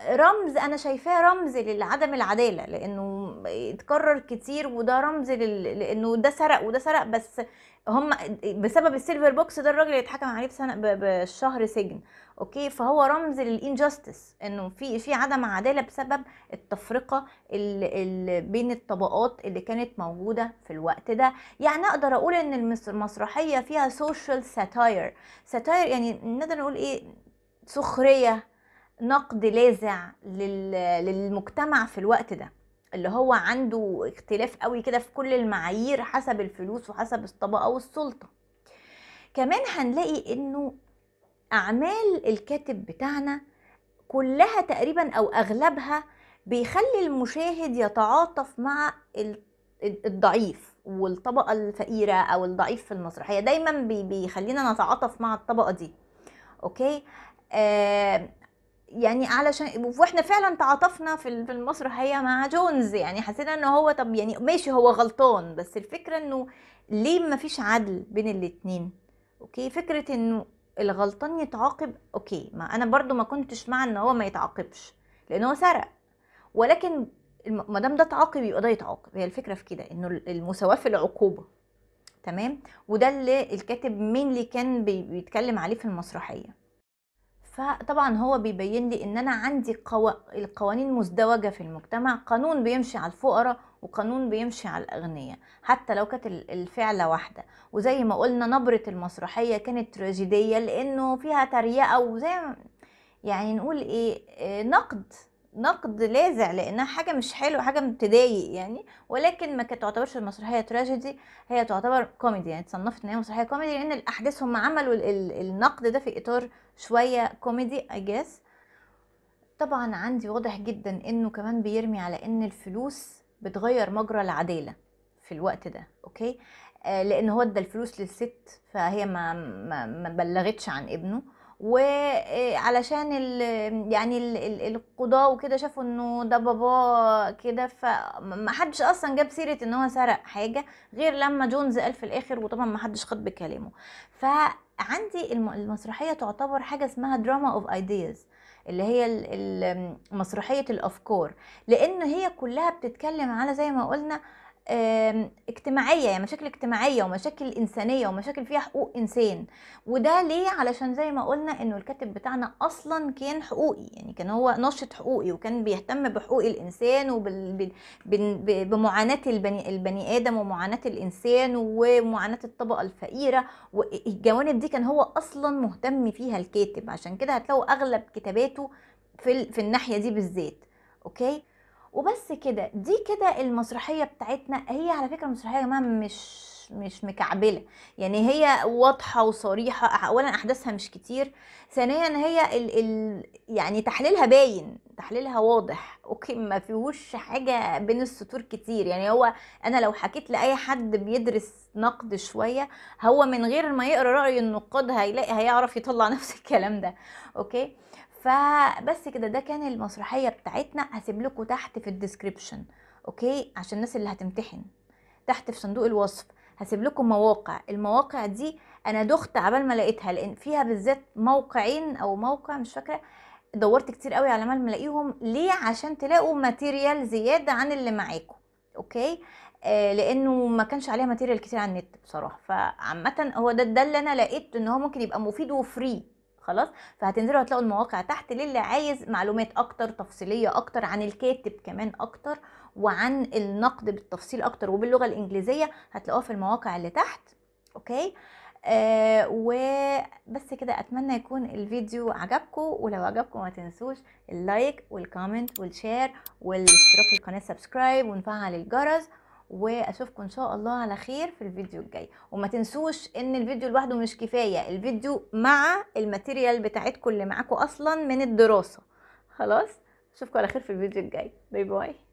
رمز انا شايفاه رمز لعدم العداله لانه اتكرر كتير وده رمز لانه ده سرق وده سرق بس هم بسبب السيلفر بوكس ده الراجل يتحكم عليه بسنه بشهر سجن اوكي فهو رمز للانجاستس انه في في عدم عداله بسبب التفرقه اللي بين الطبقات اللي كانت موجوده في الوقت ده يعني اقدر اقول ان المسرحيه فيها سوشيال ساتاير ساتاير يعني نقدر نقول ايه سخريه نقد لاذع للمجتمع في الوقت ده اللي هو عنده اختلاف قوي كده في كل المعايير حسب الفلوس وحسب الطبقه والسلطه كمان هنلاقي انه اعمال الكاتب بتاعنا كلها تقريبا او اغلبها بيخلي المشاهد يتعاطف مع الضعيف والطبقه الفقيره او الضعيف في المسرحيه دايما بيخلينا نتعاطف مع الطبقه دي اوكي آه يعني علشان واحنا فعلا تعاطفنا في المسرحيه مع جونز يعني حسينا ان هو طب يعني ماشي هو غلطان بس الفكره انه ليه ما فيش عدل بين الاثنين اوكي فكره انه الغلطان يتعاقب اوكي ما انا برضو ما كنتش مع ان هو ما يتعاقبش لان هو سرق ولكن ما دام ده تعاقب يبقى ده يتعاقب هي الفكره في كده انه المساواه في العقوبه تمام وده اللي الكاتب مين اللي كان بيتكلم عليه في المسرحيه فطبعا هو بيبين لي ان انا عندي قو... القوانين مزدوجه في المجتمع قانون بيمشي على الفقراء وقانون بيمشي على الأغنياء حتى لو كانت الفعلة واحدة وزي ما قلنا نبرة المسرحية كانت تراجيدية لأنه فيها تريقة وزي يعني نقول إيه آه، نقد نقد لاذع لانها حاجه مش حلوه حاجه بتضايق يعني ولكن ما كانت تعتبرش المسرحيه تراجيدي هي تعتبر كوميدي يعني اتصنفت ان هي مسرحيه كوميدي لان الاحداث هم عملوا النقد ده في اطار شويه كوميدي اجاز طبعا عندي واضح جدا انه كمان بيرمي على ان الفلوس بتغير مجرى العداله في الوقت ده اوكي آه لان هو ادى الفلوس للست فهي ما ما, ما بلغتش عن ابنه وعلشان آه، الـ يعني الـ القضاء وكده شافوا انه ده باباه كده فمحدش اصلا جاب سيره ان هو سرق حاجه غير لما جونز قال في الاخر وطبعا محدش خد بكلامه فعندي المسرحيه تعتبر حاجه اسمها دراما اوف ايدياز اللي هي مسرحيه الافكار لان هي كلها بتتكلم على زي ما قلنا اجتماعيه يعني مشاكل اجتماعيه ومشاكل انسانيه ومشاكل فيها حقوق انسان وده ليه علشان زي ما قلنا انه الكاتب بتاعنا اصلا كان حقوقي يعني كان هو ناشط حقوقي وكان بيهتم بحقوق الانسان وبمعاناه البني, البني ادم ومعاناه الانسان ومعاناه الطبقه الفقيره والجوانب دي كان هو اصلا مهتم فيها الكاتب عشان كده هتلاقوا اغلب كتاباته في, في الناحيه دي بالذات اوكي وبس كده دي كده المسرحيه بتاعتنا هي على فكره المسرحيه يا جماعه مش مش مكعبله يعني هي واضحه وصريحه اولا احداثها مش كتير ثانيا هي ال ال يعني تحليلها باين تحليلها واضح اوكي ما فيهوش حاجه بين السطور كتير يعني هو انا لو حكيت لاي حد بيدرس نقد شويه هو من غير ما يقرا راي النقاد هيلاقي هيعرف يطلع [laughs] نفس الكلام ده اوكي فبس كده ده كان المسرحيه بتاعتنا هسيب لكم تحت في الديسكريبشن اوكي عشان الناس اللي هتمتحن تحت في صندوق الوصف هسيب لكم مواقع المواقع دي انا دخت عبال ما لقيتها لان فيها بالذات موقعين او موقع مش فاكره دورت كتير قوي على ما الاقيهم ليه عشان تلاقوا ماتيريال زياده عن اللي معاكم اوكي آه لانه ما كانش عليها ماتيريال كتير على النت بصراحه فعامه هو ده ده اللي انا لقيت ان هو ممكن يبقى مفيد وفري خلاص فهتنزلوا هتلاقوا المواقع تحت للي عايز معلومات اكتر تفصيليه اكتر عن الكاتب كمان اكتر وعن النقد بالتفصيل اكتر وباللغه الانجليزيه هتلاقوها في المواقع اللي تحت اوكي آه وبس كده اتمنى يكون الفيديو عجبكم ولو عجبكم ما تنسوش اللايك والكومنت والشير والاشتراك في القناه سبسكرايب ونفعل الجرس واشوفكم ان شاء الله على خير في الفيديو الجاي وما تنسوش ان الفيديو لوحده مش كفايه الفيديو مع الماتيريال بتاعتكم اللي معاكم اصلا من الدراسه خلاص اشوفكم على خير في الفيديو الجاي باي باي